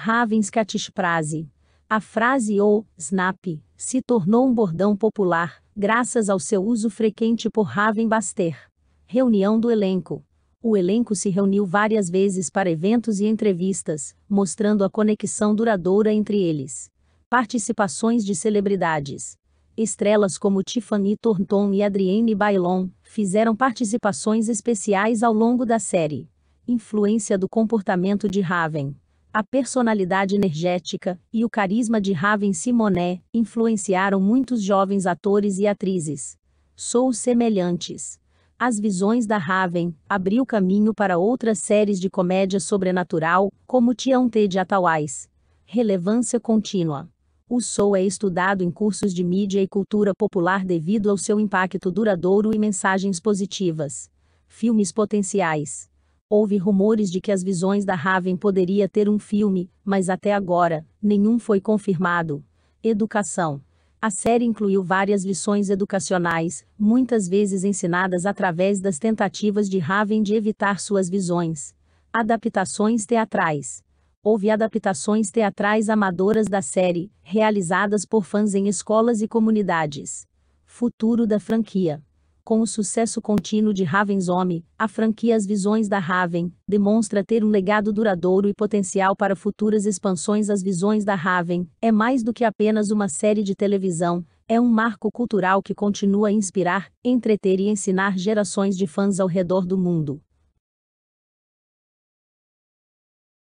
Raven's Ravenscatchprase. A frase ou snap se tornou um bordão popular, graças ao seu uso frequente por Raven Baster. Reunião do elenco. O elenco se reuniu várias vezes para eventos e entrevistas, mostrando a conexão duradoura entre eles. Participações de celebridades. Estrelas como Tiffany Thornton e Adrienne Bailon fizeram participações especiais ao longo da série. Influência do comportamento de Raven. A personalidade energética e o carisma de Raven Simonet influenciaram muitos jovens atores e atrizes. Sou semelhantes. As visões da Raven abriu caminho para outras séries de comédia sobrenatural, como Tião T. de Atauais. Relevância contínua. O Sou é estudado em cursos de mídia e cultura popular devido ao seu impacto duradouro e mensagens positivas. Filmes potenciais. Houve rumores de que as visões da Raven poderia ter um filme, mas até agora, nenhum foi confirmado. Educação. A série incluiu várias lições educacionais, muitas vezes ensinadas através das tentativas de Raven de evitar suas visões. Adaptações teatrais. Houve adaptações teatrais amadoras da série, realizadas por fãs em escolas e comunidades. Futuro da franquia. Com o sucesso contínuo de Raven's Home, a franquia As Visões da Raven demonstra ter um legado duradouro e potencial para futuras expansões. As Visões da Raven é mais do que apenas uma série de televisão, é um marco cultural que continua a inspirar, entreter e ensinar gerações de fãs ao redor do mundo.